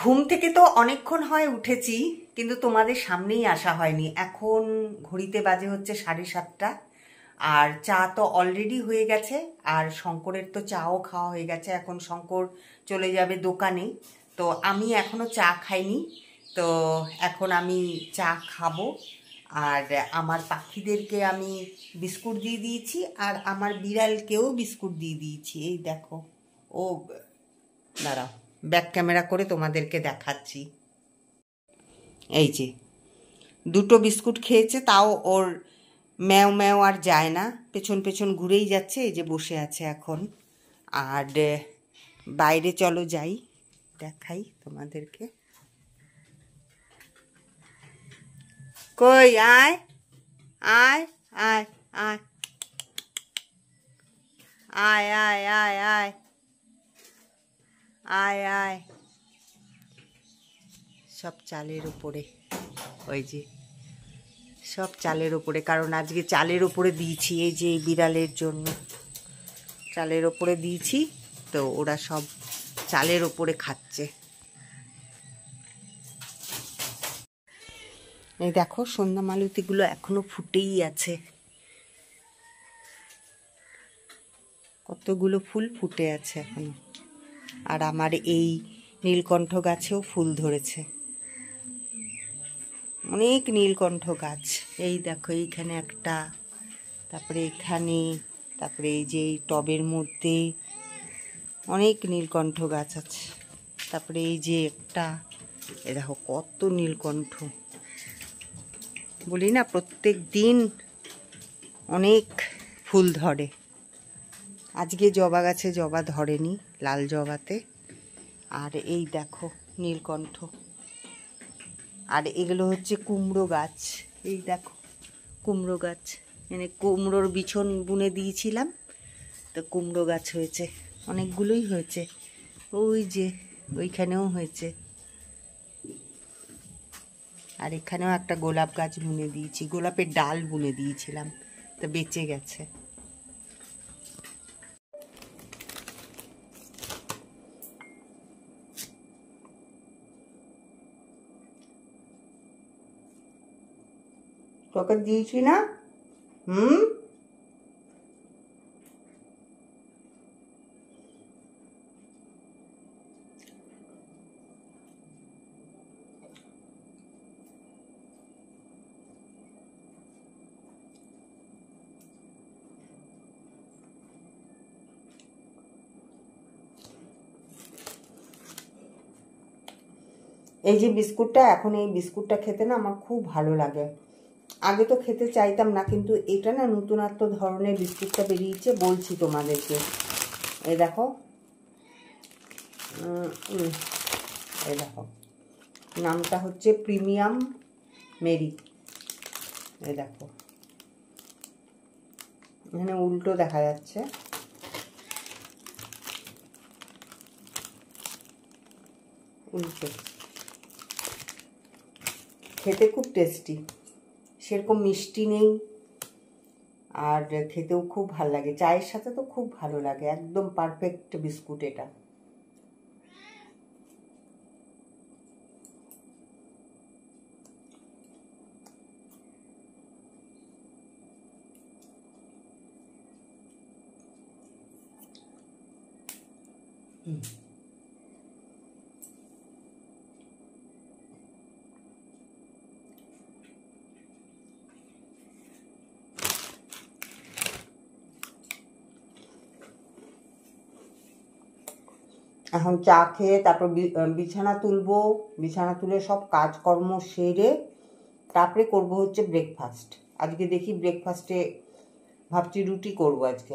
ঘুম থেকে তো অনেকক্ষণ হয় উঠেছি কিন্তু তোমাদের সামনেই আসা হয়নি এখন ঘড়িতে বাজে হচ্ছে সাড়ে সাতটা আর চা তো অলরেডি হয়ে গেছে আর শঙ্করের তো চাও খাওয়া হয়ে গেছে এখন শঙ্কর চলে যাবে দোকানে তো আমি এখনও চা খাইনি তো এখন আমি চা খাবো আর আমার পাখিদেরকে আমি বিস্কুট দিয়ে দিয়েছি আর আমার বিড়ালকেও বিস্কুট দিয়ে দিয়েছি এই দেখো ও দাঁড়াও ব্যাক ক্যামেরা করে তোমাদেরকে দেখাচ্ছি এই যে দুটো বিস্কুট খেয়েছে তাও ওর ম্যাও ম্যাও আর যায় না পেছন পেছন ঘুরেই যাচ্ছে এই যে বসে আছে এখন আর বাইরে চলো যাই দেখাই তোমাদেরকে কই আয় আয় আয় আয় আয় আয় আয় আয় আয় আয় সব চালের উপরে ওই যে সব চালের উপরে কারণ আজকে চালের উপরে দিয়েছি এই যে বিড়ালের জন্য চালের ওপরে দিয়েছি তো ওরা সব চালের ওপরে খাচ্ছে এই দেখো সন্ধ্যা মালতিগুলো এখনো ফুটেই আছে কতগুলো ফুল ফুটে আছে এখনো আর আমার এই নীলকণ্ঠ গাছেও ফুল ধরেছে অনেক নীলকণ্ঠ গাছ এই দেখো এইখানে একটা তারপরে এখানে তারপরে এই যে টবের মধ্যে অনেক নীলকণ্ঠ গাছ আছে তারপরে এই যে একটা এ দেখো কত নীলকণ্ঠ বলি না প্রত্যেক দিন অনেক ফুল ধরে আজকে জবা গাছে জবা ধরেনি লাল জবাতে আর এই দেখো নীলকণ্ঠ আর এগুলো হচ্ছে কুমড়ো গাছ এই দেখো কুমড়ো গাছ মানে কুমড়োর বিছন বুনে দিয়েছিলাম তো কুমড়ো গাছ হয়েছে অনেকগুলোই হয়েছে ওই যে ওইখানেও হয়েছে আর এখানেও একটা গোলাপ গাছ বুনে দিয়েছি গোলাপের ডাল বুনে দিয়েছিলাম তো বেঁচে গেছে তোকে দিয়েছি না হুম এই যে বিস্কুটটা এখন এই বিস্কুটটা খেতে না আমার খুব ভালো লাগে আগে তো খেতে চাইতাম না কিন্তু এটা না নতুনত্ব ধরনের বিস্কুটটা বেরিয়েছে বলছি তোমাদেরকে এ দেখো এ দেখো নামটা হচ্ছে প্রিমিয়াম মেরি এ দেখো এখানে উল্টো দেখা যাচ্ছে উল্টো খেতে খুব টেস্টি সেরকম মিষ্টি নেই আর খেতেও খুব ভাল লাগে চায়ের সাথে তো খুব ভালো লাগে একদম পারফেক্ট বিস্কুট এটা এখন চা খেয়ে তারপর বিছানা তুলবো বিছানা তুলে সব কাজকর্ম সেরে তারপরে করব হচ্ছে ব্রেকফাস্ট আজকে দেখি ব্রেকফাস্টে ভাবছি রুটি করব আজকে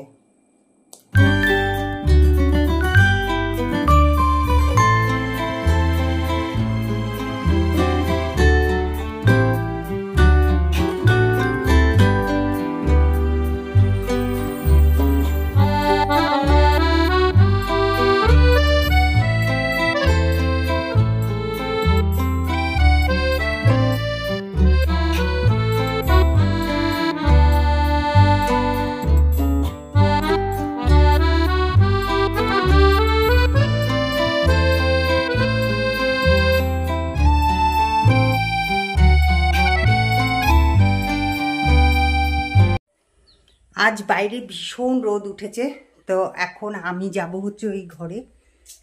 আজ বাইরে ভীষণ রোদ উঠেছে তো এখন আমি যাব হচ্ছে ওই ঘরে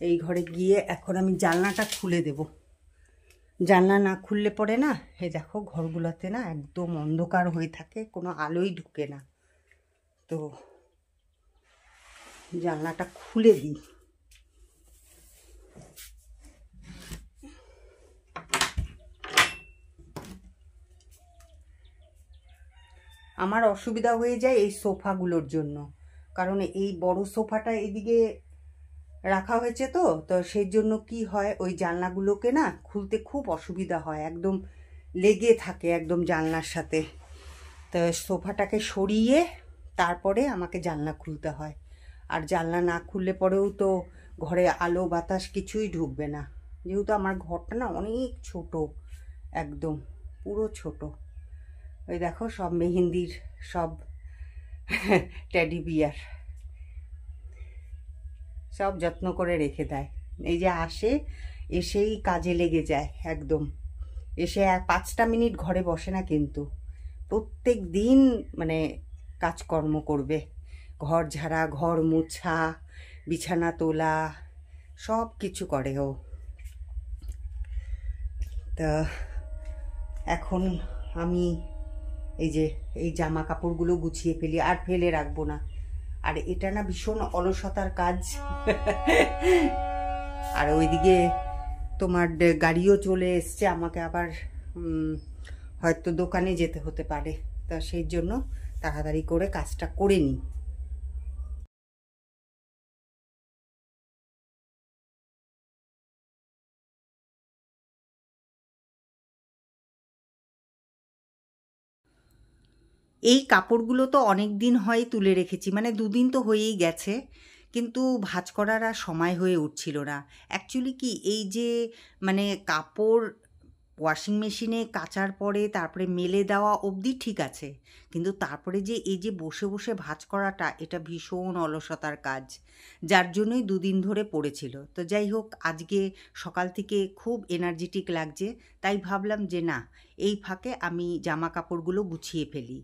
এই ঘরে গিয়ে এখন আমি জানলাটা খুলে দেব জানলা না খুললে পরে না এ দেখো ঘরগুলোতে না একদম অন্ধকার হয়ে থাকে কোনো আলোই ঢুকে না তো জানলাটা খুলে দিই আমার অসুবিধা হয়ে যায় এই সোফাগুলোর জন্য কারণ এই বড় সোফাটা এদিকে রাখা হয়েছে তো তো সেই জন্য কি হয় ওই জানলাগুলোকে না খুলতে খুব অসুবিধা হয় একদম লেগে থাকে একদম জানলার সাথে তো সোফাটাকে সরিয়ে তারপরে আমাকে জানলা খুলতে হয় আর জানলা না খুললে পরেও তো ঘরে আলো বাতাস কিছুই ঢুকবে না যেহেতু আমার ঘরটা না অনেক ছোট একদম পুরো ছোটো ওই দেখো সব মেহেন্দির সব ট্যাডি বিয়ার সব যত্ন করে রেখে দেয় এই যে আসে এসেই কাজে লেগে যায় একদম এসে পাঁচটা মিনিট ঘরে বসে না কিন্তু প্রত্যেক দিন মানে কাজকর্ম করবে ঘর ঝাড়া ঘর মোছা বিছানা তোলা সব কিছু করে ও তা এখন আমি এই যে এই জামা কাপড়গুলো গুছিয়ে ফেলি আর ফেলে রাখবো না আর এটা না ভীষণ অলসতার কাজ আর ওইদিকে তোমার গাড়িও চলে এসছে আমাকে আবার হয়তো দোকানে যেতে হতে পারে তা সেই জন্য তাড়াতাড়ি করে কাজটা করে নিই এই কাপড়গুলো তো অনেক দিন হয় তুলে রেখেছি মানে দুদিন তো হয়েই গেছে কিন্তু ভাজ করার আর সময় হয়ে উঠছিল না অ্যাকচুয়ালি কি এই যে মানে কাপড় ওয়াশিং মেশিনে কাচার পরে তারপরে মেলে দেওয়া অবধি ঠিক আছে কিন্তু তারপরে যে এই যে বসে বসে ভাজ করাটা এটা ভীষণ অলসতার কাজ যার জন্যই দুদিন ধরে পড়েছিল তো যাই হোক আজকে সকাল থেকে খুব এনার্জেটিক লাগছে তাই ভাবলাম যে না এই ফাঁকে আমি জামা কাপড়গুলো গুছিয়ে ফেলি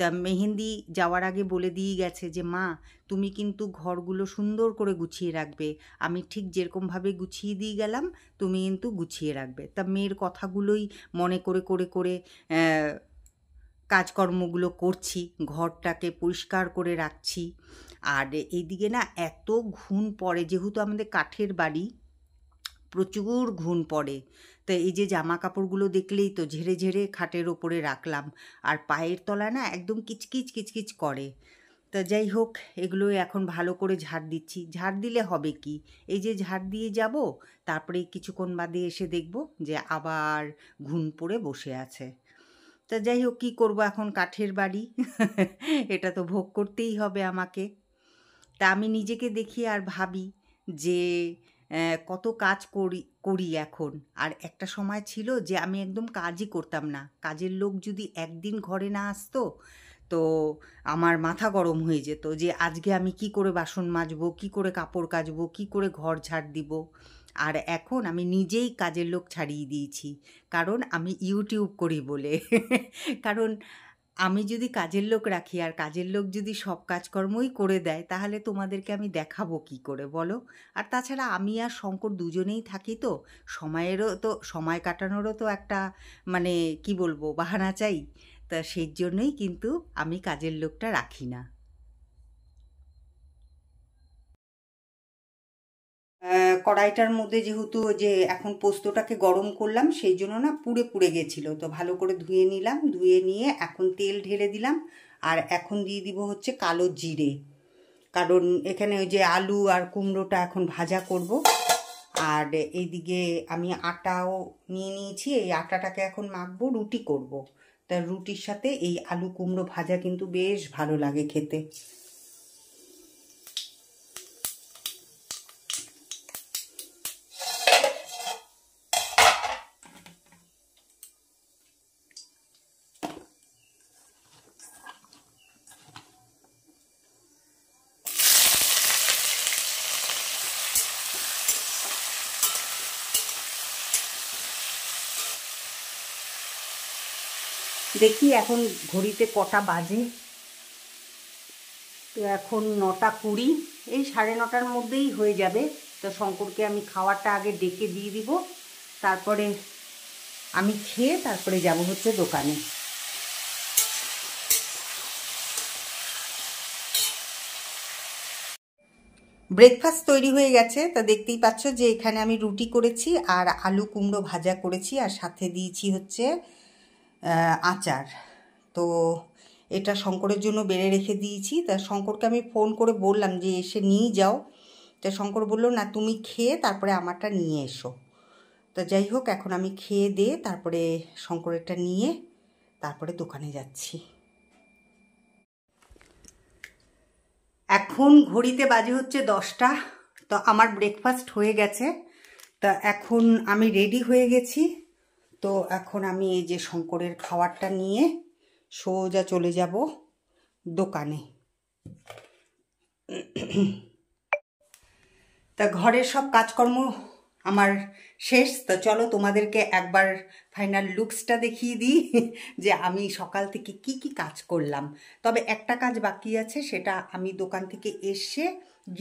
তা মেহেন্দি যাওয়ার আগে বলে দিয়ে গেছে যে মা তুমি কিন্তু ঘরগুলো সুন্দর করে গুছিয়ে রাখবে আমি ঠিক যেরকমভাবে গুছিয়ে দিয়ে গেলাম তুমি কিন্তু গুছিয়ে রাখবে তা মেয়ের কথাগুলোই মনে করে করে করে কাজকর্মগুলো করছি ঘরটাকে পরিষ্কার করে রাখছি আর এইদিকে না এত ঘুণ পড়ে যেহেতু আমাদের কাঠের বাড়ি প্রচুর ঘুণ পড়ে তো এই যে জামা কাপড়গুলো দেখলেই তো ঝেড়ে ঝেড়ে খাটের ওপরে রাখলাম আর পায়ের তলায় না একদম কিচকিচ কিচকিচ করে তা যাই হোক এগুলো এখন ভালো করে ঝাড় দিচ্ছি ঝাড় দিলে হবে কি এই যে ঝাড় দিয়ে যাব তারপরে কিছুক্ষণ বাদে এসে দেখব যে আবার ঘুম পড়ে বসে আছে তা যাই হোক কী করবো এখন কাঠের বাড়ি এটা তো ভোগ করতেই হবে আমাকে তা আমি নিজেকে দেখি আর ভাবি যে কত কাজ করি করি এখন আর একটা সময় ছিল যে আমি একদম কাজই করতাম না কাজের লোক যদি একদিন ঘরে না আসতো তো আমার মাথা গরম হয়ে যেত যে আজকে আমি কি করে বাসন মাজবো কি করে কাপড় কাচবো কি করে ঘর ঝাড় দিব আর এখন আমি নিজেই কাজের লোক ছাড়িয়ে দিয়েছি কারণ আমি ইউটিউব করি বলে কারণ আমি যদি কাজের লোক রাখি আর কাজের লোক যদি সব কাজকর্মই করে দেয় তাহলে তোমাদেরকে আমি দেখাবো কি করে বলো আর তাছাড়া আমি আর শঙ্কর দুজনেই থাকি তো সময়েরও তো সময় কাটানোরও তো একটা মানে কি বলবো বাহানা চাই তা সেই জন্যই কিন্তু আমি কাজের লোকটা রাখি না কড়াইটার মধ্যে যেহেতু যে এখন পোস্তটাকে গরম করলাম সেই জন্য না পুড়ে পুড়ে গেছিলো তো ভালো করে ধুয়ে নিলাম ধুয়ে নিয়ে এখন তেল ঢেলে দিলাম আর এখন দিয়ে দিব হচ্ছে কালো জিরে কারণ এখানে ওই যে আলু আর কুমড়োটা এখন ভাজা করব আর এইদিকে আমি আটাও নিয়ে নিয়েছি এই আটাটাকে এখন মাখবো রুটি করব। তা রুটির সাথে এই আলু কুমড়ো ভাজা কিন্তু বেশ ভালো লাগে খেতে দেখি এখন ঘড়িতে কটা বাজে তো এখন নটা কুড়ি এই সাড়ে নটার মধ্যেই হয়ে যাবে তো শঙ্করকে আমি খাওয়াটা আগে ডেকে দিয়ে দিব তারপরে আমি খেয়ে তারপরে যাব হচ্ছে দোকানে ব্রেকফাস্ট তৈরি হয়ে গেছে তা দেখতেই পাচ্ছ যে এখানে আমি রুটি করেছি আর আলু কুমড়ো ভাজা করেছি আর সাথে দিয়েছি হচ্ছে আচার তো এটা শঙ্করের জন্য বেড়ে রেখে দিয়েছি তা শঙ্করকে আমি ফোন করে বললাম যে এসে নিয়ে যাও তা শঙ্কর বললো না তুমি খেয়ে তারপরে আমারটা নিয়ে এসো তা যাই হোক এখন আমি খেয়ে দিয়ে তারপরে শঙ্করেরটা নিয়ে তারপরে দোকানে যাচ্ছি এখন ঘড়িতে বাজে হচ্ছে দশটা তো আমার ব্রেকফাস্ট হয়ে গেছে তা এখন আমি রেডি হয়ে গেছি তো এখন আমি এই যে শঙ্করের খাওয়ারটা নিয়ে সোজা চলে যাব দোকানে তা ঘরের সব কাজকর্ম আমার শেষ তো চলো তোমাদেরকে একবার ফাইনাল লুকসটা দেখিয়ে দিই যে আমি সকাল থেকে কি কি কাজ করলাম তবে একটা কাজ বাকি আছে সেটা আমি দোকান থেকে এসে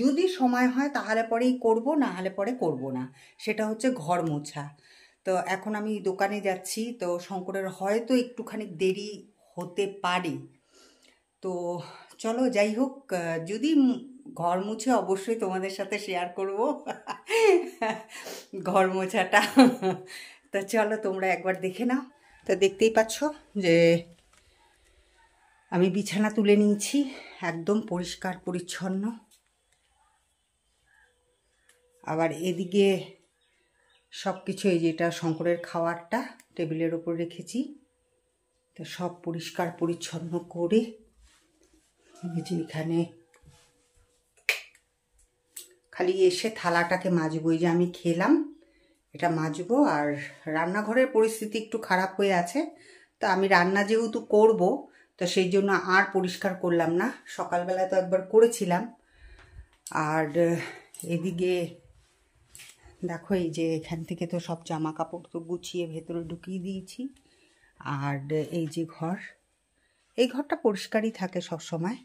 যদি সময় হয় তাহলে পরেই করব না হলে পরে করব না সেটা হচ্ছে ঘর মোছা তো এখন আমি দোকানে যাচ্ছি তো শঙ্করের হয়তো একটুখানি দেরি হতে পারে তো চলো যাই হোক যদি ঘর মুছে অবশ্যই তোমাদের সাথে শেয়ার করব ঘর মোছাটা তো চলো তোমরা একবার দেখে নাও তো দেখতেই পাচ্ছ যে আমি বিছানা তুলে নিয়েছি একদম পরিষ্কার পরিচ্ছন্ন আবার এদিকে সব কিছু এই যেটা শঙ্করের খাওয়ারটা টেবিলের ওপর রেখেছি তো সব পরিষ্কার পরিচ্ছন্ন করে আমি যে এখানে খালি এসে থালাটাকে মাজবো যে আমি খেলাম এটা মাজবো আর রান্নাঘরের পরিস্থিতি একটু খারাপ হয়ে আছে তো আমি রান্না যেহেতু করব তো সেই জন্য আর পরিষ্কার করলাম না সকালবেলায় তো একবার করেছিলাম আর এদিকে দেখো এই যে এখান থেকে তো সব জামা কাপড় তো গুছিয়ে ভেতরে ঢুকিয়ে দিয়েছি আর এই যে ঘর এই ঘরটা পরিষ্কারই থাকে সব সময়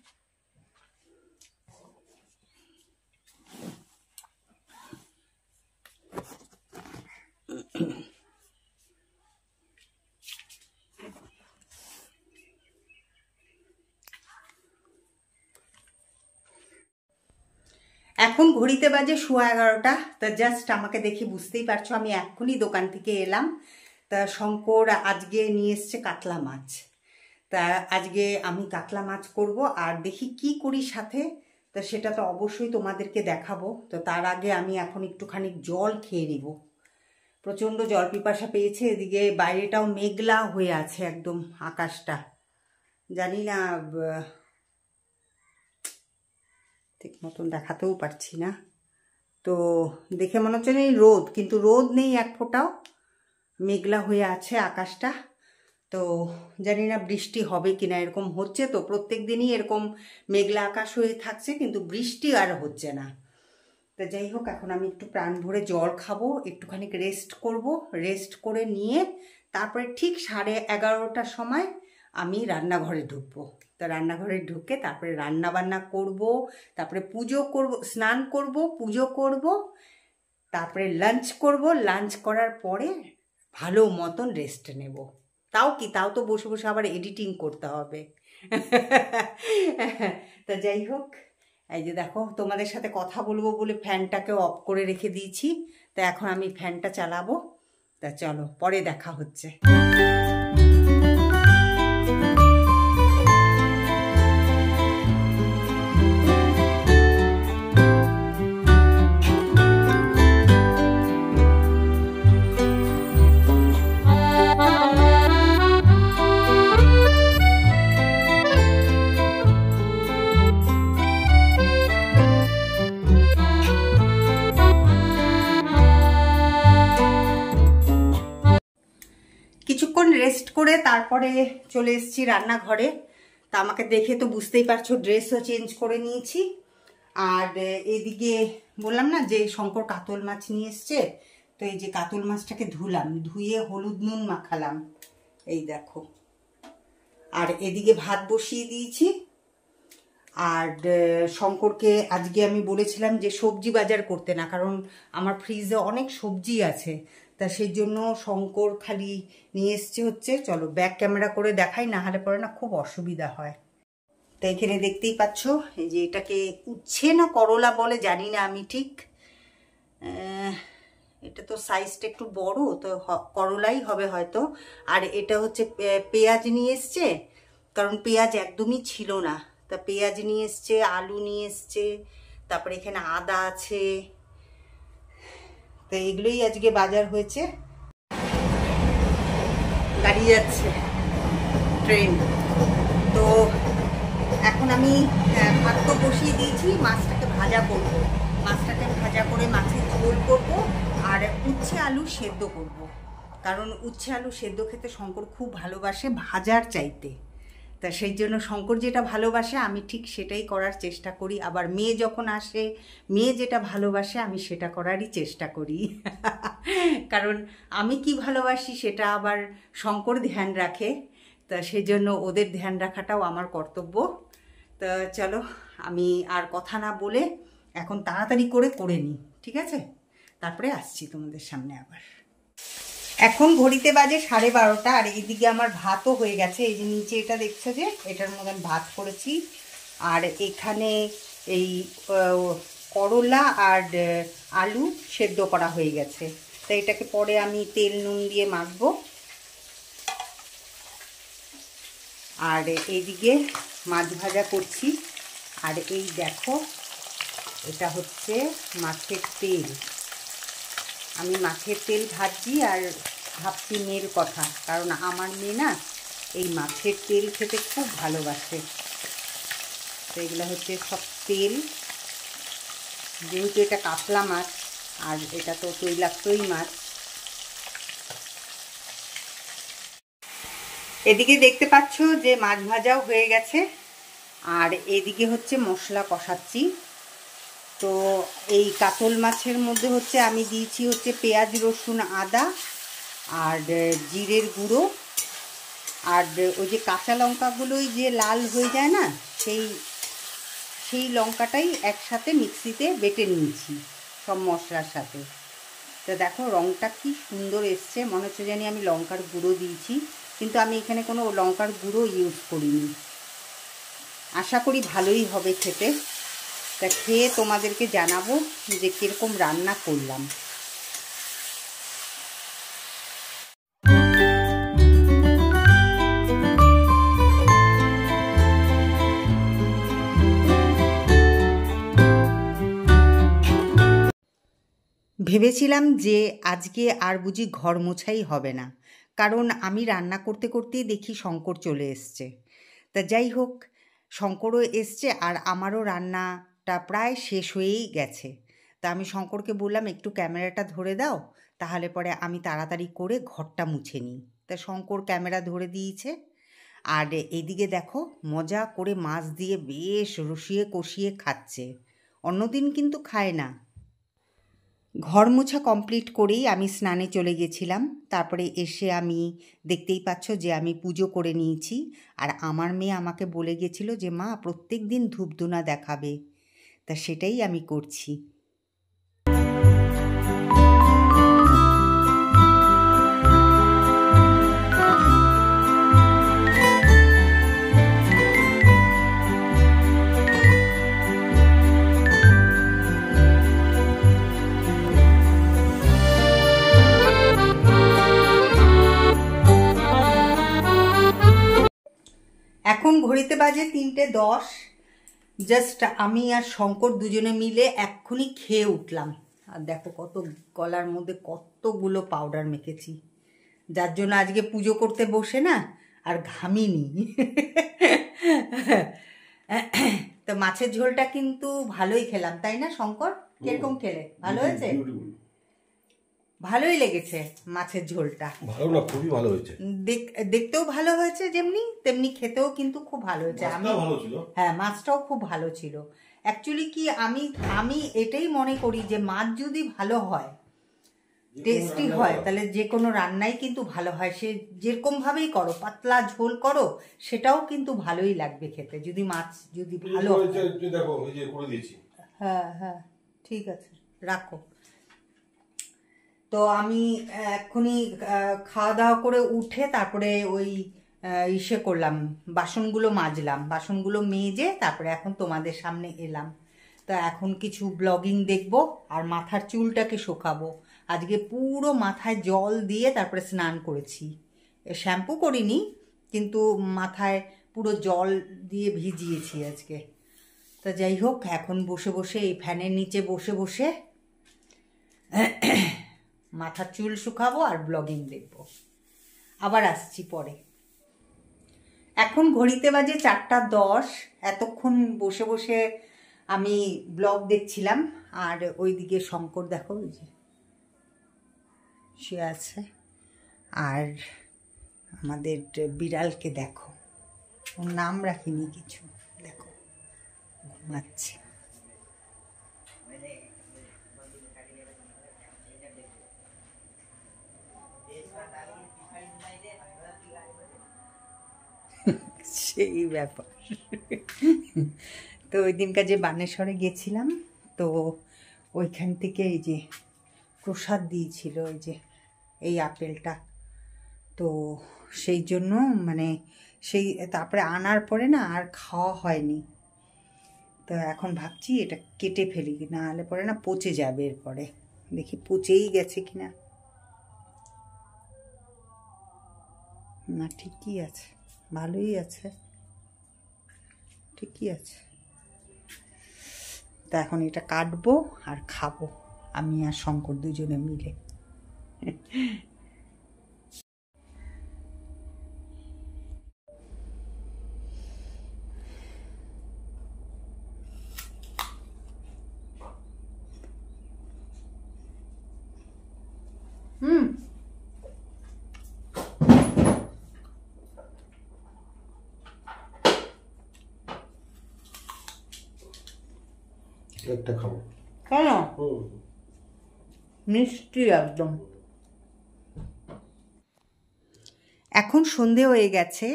এখন ঘড়িতে বাজে সোয়া এগারোটা তো জাস্ট আমাকে দেখে বুঝতেই পারছো আমি এখনই দোকান থেকে এলাম তা শঙ্কর আজকে নিয়ে এসছে কাতলা মাছ তা আজকে আমি কাতলা মাছ করব আর দেখি কি করি সাথে তা সেটা তো অবশ্যই তোমাদেরকে দেখাবো তো তার আগে আমি এখন একটুখানি জল খেয়ে নিব প্রচণ্ড জল পিপাসা পেয়েছে এদিকে বাইরেটাও মেঘলা হয়ে আছে একদম আকাশটা জানি না ঠিক মতন দেখাতেও পারছি না তো দেখে মনে হচ্ছে এই রোদ কিন্তু রোদ নেই এক ফোঁটাও মেঘলা হয়ে আছে আকাশটা তো জানি না বৃষ্টি হবে কিনা এরকম হচ্ছে তো প্রত্যেক দিনই এরকম মেঘলা আকাশ হয়ে থাকছে কিন্তু বৃষ্টি আর হচ্ছে না তা যাই হোক এখন আমি একটু প্রাণ ভরে জল খাবো একটুখানি রেস্ট করব রেস্ট করে নিয়ে তারপরে ঠিক সাড়ে এগারোটার সময় আমি রান্নাঘরে ঢুকবো তা রান্নাঘরে ঢুকে তারপরে রান্না বান্না করব তারপরে পুজো করব স্নান করব পুজো করব তারপরে লাঞ্চ করব লাঞ্চ করার পরে ভালো মতন রেস্ট নেব তাও কি তাও তো বসে বসে আবার এডিটিং করতে হবে তা যাই হোক এই যে দেখো তোমাদের সাথে কথা বলবো বলে ফ্যানটাকে অফ করে রেখে দিয়েছি তা এখন আমি ফ্যানটা চালাবো তা চলো পরে দেখা হচ্ছে করে তারপরে চলে এসেছি রান্নাঘরে তা আমাকে দেখে তো বুঝতেই পারছো ড্রেসও চেঞ্জ করে নিয়েছি আর এদিকে বললাম না যে শঙ্কর কাতল মাছ নিয়ে এসছে তো এই যে কাতল মাছটাকে ধুলাম ধুয়ে হলুদ নুন মাখালাম এই দেখো আর এদিকে ভাত বসিয়ে দিয়েছি আর শঙ্করকে আজকে আমি বলেছিলাম যে সবজি বাজার করতে না কারণ আমার ফ্রিজে অনেক সবজি আছে তা সেই জন্য শঙ্কর খালি নিয়ে এসছে হচ্ছে চলো ব্যাক ক্যামেরা করে দেখাই না হলে পরে না খুব অসুবিধা হয় তো এখানে দেখতেই পাচ্ছ এই যে এটাকে উচ্ছে না করলা বলে জানি না আমি ঠিক এটা তো সাইজটা একটু বড় তো করলাই হবে হয়তো আর এটা হচ্ছে পেঁয়াজ নিয়ে এসছে কারণ পেঁয়াজ একদমই ছিল না তা পেঁয়াজ নিয়ে এসছে আলু নিয়ে এসছে তারপরে এখানে আদা আছে তো এগুলোই আজকে বাজার হয়েছে গাড়ি যাচ্ছে ট্রেন তো এখন আমি হ্যাঁ, ভাত তো বসিয়ে দিয়েছি মাছটাকে ভাজা করব মাছটাকে ভাজা করে মাছের ঝোল করব আর উচ্ছে আলু সেদ্ধ করব কারণ উচ্ছে আলু সেদ্ধ খেতে শঙ্কর খুব ভালোবাসে ভাজার চাইতে তা সেই জন্য শঙ্কর যেটা ভালোবাসে আমি ঠিক সেটাই করার চেষ্টা করি আবার মেয়ে যখন আসে মেয়ে যেটা ভালোবাসে আমি সেটা করারই চেষ্টা করি কারণ আমি কি ভালোবাসি সেটা আবার শঙ্কর ধ্যান রাখে তা সেই জন্য ওদের ধ্যান রাখাটাও আমার কর্তব্য তা চলো আমি আর কথা না বলে এখন তাড়াতাড়ি করে করে নিই ঠিক আছে তারপরে আসছি তোমাদের সামনে আবার এখন ঘড়িতে বাজে সাড়ে বারোটা আর এইদিকে আমার ভাতও হয়ে গেছে এই যে নিচে এটা দেখছো যে এটার মতন ভাত করেছি আর এখানে এই করলা আর আলু সেদ্ধ করা হয়ে গেছে তাই এটাকে পরে আমি তেল নুন দিয়ে মাখবো আর এইদিকে মাছ ভাজা করছি আর এই দেখো এটা হচ্ছে মাছের তেল আমি মাছের তেল ভাজি আর ভাবছি মেয়ের কথা কারণ আমার মেয়ে না এই মাছের তেল খেতে খুব ভালোবাসে তো এগুলো হচ্ছে সব তেল যেহেতু এটা কাতলা মাছ আর এটা তো তৈলাক্তই মাছ এদিকে দেখতে পাচ্ছ যে মাছ ভাজাও হয়ে গেছে আর এদিকে হচ্ছে মশলা কষাচ্ছি তো এই কাতল মাছের মধ্যে হচ্ছে আমি দিয়েছি হচ্ছে পেঁয়াজ রসুন আদা আর জিরের গুঁড়ো আর ওই যে কাঁচা লঙ্কাগুলোই যে লাল হয়ে যায় না সেই সেই লঙ্কাটাই একসাথে মিক্সিতে বেটে নিয়েছি সব মশলার সাথে তো দেখো রঙটা কি সুন্দর এসছে মনে হচ্ছে জানি আমি লঙ্কার গুঁড়ো দিয়েছি কিন্তু আমি এখানে কোনো লঙ্কার গুঁড়ো ইউজ করিনি আশা করি ভালোই হবে খেতে তা খেয়ে তোমাদেরকে জানাবো যে কীরকম রান্না করলাম ভেবেছিলাম যে আজকে আর বুঝি ঘর মোছাই হবে না কারণ আমি রান্না করতে করতেই দেখি শঙ্কর চলে এসছে তা যাই হোক শঙ্করও এসছে আর আমারও রান্না টা প্রায় শেষ হয়েই গেছে তা আমি শঙ্করকে বললাম একটু ক্যামেরাটা ধরে দাও তাহলে পরে আমি তাড়াতাড়ি করে ঘরটা মুছে নিই তা শঙ্কর ক্যামেরা ধরে দিয়েছে আর এদিকে দেখো মজা করে মাছ দিয়ে বেশ রসিয়ে কষিয়ে খাচ্ছে অন্যদিন কিন্তু খায় না ঘর মোছা কমপ্লিট করেই আমি স্নানে চলে গেছিলাম তারপরে এসে আমি দেখতেই পাচ্ছ যে আমি পুজো করে নিয়েছি আর আমার মেয়ে আমাকে বলে গেছিল যে মা প্রত্যেক দিন ধূপধুনা দেখাবে তা সেটাই আমি করছি এখন ঘড়িতে বাজে তিনটে দশ জাস্ট আমি আর শঙ্কর দুজনে মিলে এক্ষুনি খেয়ে উঠলাম আর দেখো কত গলার মধ্যে কতগুলো পাউডার মেখেছি যার জন্য আজকে পুজো করতে বসে না আর ঘামিনি তো মাছের ঝোলটা কিন্তু ভালোই খেলাম তাই না শঙ্কর কিরকম খেলে ভালো হয়েছে ভালোই লেগেছে মাছের ঝোলটা ভালো না খুবই ভালো হয়েছে দেখতেও ভালো হয়েছে যেমনি তেমনি খেতেও কিন্তু খুব ভালো হয়েছে আমি হ্যাঁ মাছটাও খুব ভালো ছিল অ্যাকচুয়ালি কি আমি আমি এটাই মনে করি যে মাছ যদি ভালো হয় টেস্টি হয় তাহলে যে কোনো রান্নাই কিন্তু ভালো হয় সে যেরকমভাবেই করো পাতলা ঝোল করো সেটাও কিন্তু ভালোই লাগবে খেতে যদি মাছ যদি ভালো হ্যাঁ হ্যাঁ ঠিক আছে রাখো তো আমি এক্ষুনি খাওয়া দাওয়া করে উঠে তারপরে ওই ইসে করলাম বাসনগুলো মাজলাম বাসনগুলো মেজে তারপরে এখন তোমাদের সামনে এলাম তা এখন কিছু ব্লগিং দেখব আর মাথার চুলটাকে শোকাবো আজকে পুরো মাথায় জল দিয়ে তারপরে স্নান করেছি শ্যাম্পু করিনি কিন্তু মাথায় পুরো জল দিয়ে ভিজিয়েছি আজকে তা যাই হোক এখন বসে বসে এই ফ্যানের নিচে বসে বসে মাথার চুল শুকাবো আর ব্লগিং দেখব আবার আসছি পরে এখন ঘড়িতে বাজে চারটা দশ এতক্ষণ বসে বসে আমি ব্লগ দেখছিলাম আর ওইদিকে শঙ্কর দেখো ওই যে সে আছে আর আমাদের বিড়ালকে দেখো ওর নাম রাখিনি কিছু দেখো ঘুমাচ্ছে সেই ব্যাপার তো ওই দিনকার যে বানেশ্বরে গেছিলাম তো ওইখান থেকে এই যে প্রসাদ দিয়েছিল ওই যে এই আপেলটা তো সেই জন্য মানে সেই তারপরে আনার পরে না আর খাওয়া হয়নি তো এখন ভাবছি এটা কেটে ফেলি না হলে পরে না পচে যাবে এরপরে দেখি পচেই গেছে কিনা না ঠিকই আছে ভালোই আছে ঠিকই আছে তা এখন এটা কাটবো আর খাবো আমি আর শঙ্কর দুজনে মিলে কেকটা খাবো কেন মিষ্টি একদম এখন সন্ধে হয়ে গেছে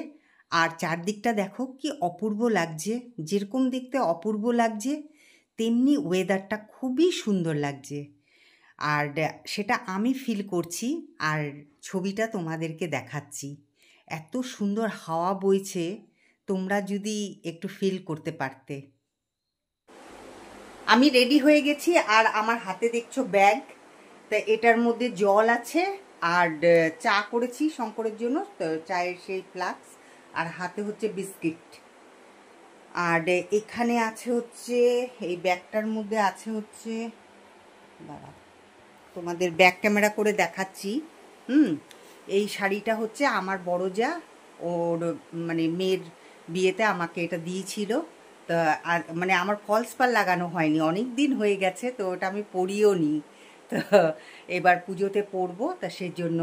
আর চারদিকটা দেখো কি অপূর্ব লাগছে যেরকম দেখতে অপূর্ব লাগছে তেমনি ওয়েদারটা খুবই সুন্দর লাগছে আর সেটা আমি ফিল করছি আর ছবিটা তোমাদেরকে দেখাচ্ছি এত সুন্দর হাওয়া বইছে তোমরা যদি একটু ফিল করতে পারতে আমি রেডি হয়ে গেছি আর আমার হাতে দেখছো ব্যাগ তা এটার মধ্যে জল আছে আর চা করেছি শঙ্করের জন্য চায়ের সেই ফ্লাক্স আর হাতে হচ্ছে বিস্কিট আর এখানে আছে হচ্ছে এই ব্যাগটার মধ্যে আছে হচ্ছে দাঁড়া তোমাদের ব্যাক ক্যামেরা করে দেখাচ্ছি হুম এই শাড়িটা হচ্ছে আমার বড় যা ওর মানে মেয়ের বিয়েতে আমাকে এটা দিয়েছিল তো আর মানে আমার ফলস পার লাগানো হয়নি অনেক দিন হয়ে গেছে তো ওটা আমি পড়িও নি তো এবার পুজোতে পরবো তা সেই জন্য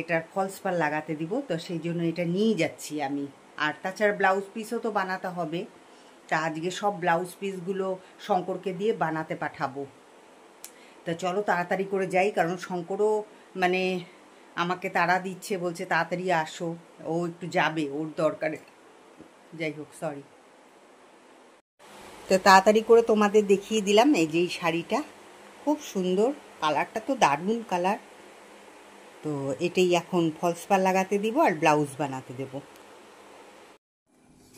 এটার ফলস পার লাগাতে দিব তো সেই জন্য এটা নিয়ে যাচ্ছি আমি আর তাছাড়া ব্লাউজ পিসও তো বানাতে হবে তা আজকে সব ব্লাউজ পিসগুলো শঙ্করকে দিয়ে বানাতে পাঠাবো তা চলো তাড়াতাড়ি করে যাই কারণ শঙ্করও মানে আমাকে তাড়া দিচ্ছে বলছে তাড়াতাড়ি আসো ও একটু যাবে ওর দরকারে যাই হোক সরি তো তাড়াতাড়ি করে তোমাদের দেখিয়ে দিলাম এই যে শাড়িটা খুব সুন্দর কালারটা তো দারুণ কালার তো এটাই এখন ফলস পার লাগাতে দিব আর ব্লাউজ বানাতে দেব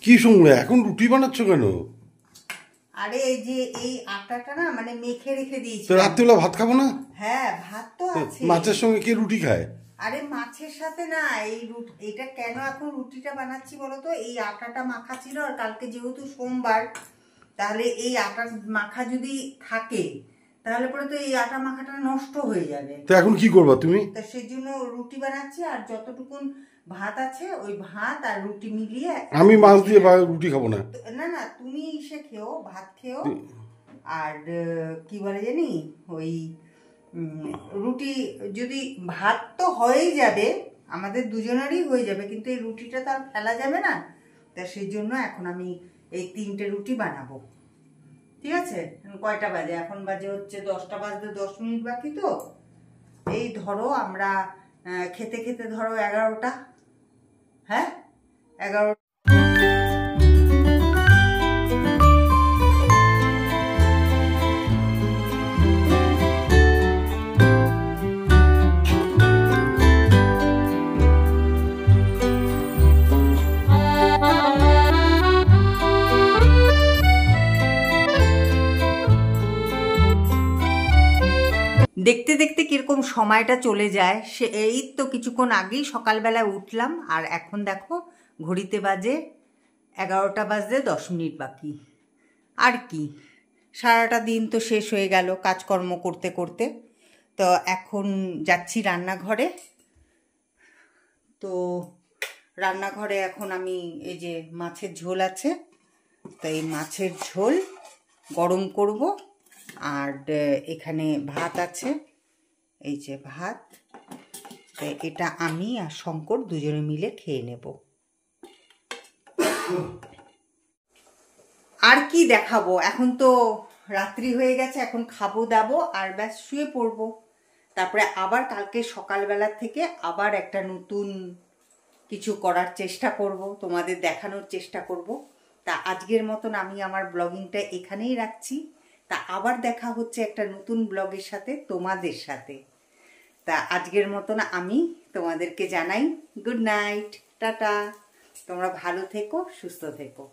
কি শুনলে এখন রুটি বানাচ্ছ কেন আরে এই যে এই আটাটা না মানে মেখে রেখে দিয়েছি তো ভাত খাবো না হ্যাঁ ভাত তো আছে মাছের সঙ্গে কে রুটি খায় আরে মাছের সাথে না এই রুটি এটা কেন এখন রুটিটা বানাচ্ছি বলো তো এই আটাটা মাখা ছিল আর কালকে যেহেতু সোমবার তাহলে এই আটা মাখা যদি থাকে তাহলে পরে তো এই আটা মাখাটা নষ্ট হয়ে যাবে তো এখন কি করবা তুমি তো সেই জন্য রুটি বানাচ্ছি আর যতটুকুন ভাত আছে ওই ভাত আর রুটি মিলিয়ে আমি মাছ দিয়ে রুটি খাবো না না না তুমি এসে খেও ভাত খেও আর কি বলে জানি ওই রুটি যদি ভাত তো হয়েই যাবে আমাদের দুজনেরই হয়ে যাবে কিন্তু এই রুটিটা তো আর ফেলা যাবে না তা সেই জন্য এখন আমি এই তিনটে রুটি বানাবো ঠিক আছে কয়টা বাজে এখন বাজে হচ্ছে দশটা বাজতে দশ মিনিট বাকি তো এই ধরো আমরা খেতে খেতে ধরো এগারোটা হ্যাঁ এগারো দেখতে দেখতে কীরকম সময়টা চলে যায় সে এই তো কিছুক্ষণ আগেই সকালবেলায় উঠলাম আর এখন দেখো ঘড়িতে বাজে এগারোটা বাজতে দশ মিনিট বাকি আর কি সারাটা দিন তো শেষ হয়ে গেল কাজকর্ম করতে করতে তো এখন যাচ্ছি রান্নাঘরে তো রান্নাঘরে এখন আমি এই যে মাছের ঝোল আছে তো এই মাছের ঝোল গরম করব আর এখানে ভাত আছে এই যে ভাত এটা আমি আর শঙ্কর দুজনে মিলে খেয়ে নেব আর কি দেখাবো এখন তো রাত্রি হয়ে গেছে এখন খাবো দাবো আর ব্যাস শুয়ে পড়বো তারপরে আবার কালকে সকালবেলার থেকে আবার একটা নতুন কিছু করার চেষ্টা করব তোমাদের দেখানোর চেষ্টা করব তা আজকের মতন আমি আমার ব্লগিংটা এখানেই রাখছি তা আবার দেখা হচ্ছে একটা নতুন ব্লগের সাথে তোমাদের সাথে তা আজকের মতন আমি তোমাদেরকে জানাই গুড নাইট টাটা তোমরা ভালো থেকো সুস্থ থেকো